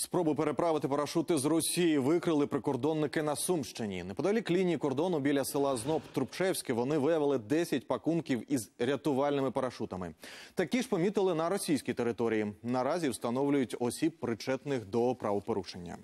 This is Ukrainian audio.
Спробу переправити парашути з Росії викрили прикордонники на Сумщині. Неподалік лінії кордону біля села Зноб Трубчевське вони виявили 10 пакунків із рятувальними парашутами. Такі ж помітили на російській території. Наразі встановлюють осіб причетних до правопорушення.